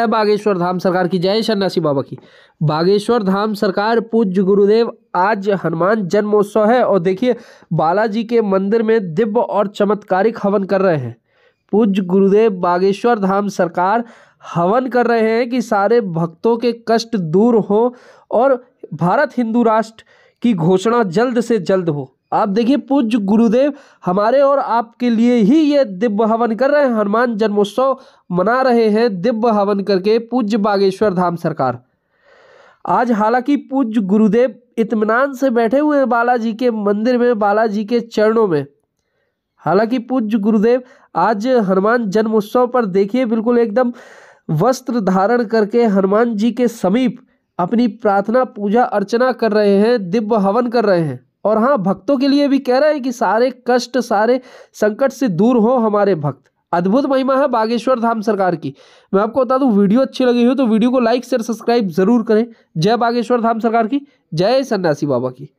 है बागेश्वर धाम सरकार की जय सन्यासी बाबा की बागेश्वर धाम सरकार पूज्य गुरुदेव आज हनुमान जन्मोत्सव है और देखिए बालाजी के मंदिर में दिव्य और चमत्कारिक हवन कर रहे हैं पूज्य गुरुदेव बागेश्वर धाम सरकार हवन कर रहे हैं कि सारे भक्तों के कष्ट दूर हो और भारत हिंदू राष्ट्र की घोषणा जल्द से जल्द हो आप देखिए पूज्य गुरुदेव हमारे और आपके लिए ही ये दिव्य हवन कर रहे हैं हनुमान जन्मोत्सव मना रहे हैं दिव्य हवन करके पूज्य बागेश्वर धाम सरकार आज हालांकि पूज्य गुरुदेव इतमान से बैठे हुए हैं बालाजी के मंदिर में बालाजी के चरणों में हालांकि पूज्य गुरुदेव आज हनुमान जन्मोत्सव पर देखिए बिल्कुल एकदम वस्त्र धारण करके हनुमान जी के समीप अपनी प्रार्थना पूजा अर्चना कर रहे हैं दिव्य हवन कर रहे हैं और हाँ भक्तों के लिए भी कह रहा है कि सारे कष्ट सारे संकट से दूर हो हमारे भक्त अद्भुत महिमा है बागेश्वर धाम सरकार की मैं आपको बता दूं वीडियो अच्छी लगी हो तो वीडियो को लाइक शेयर सब्सक्राइब जरूर करें जय बागेश्वर धाम सरकार की जय सन्यासी बाबा की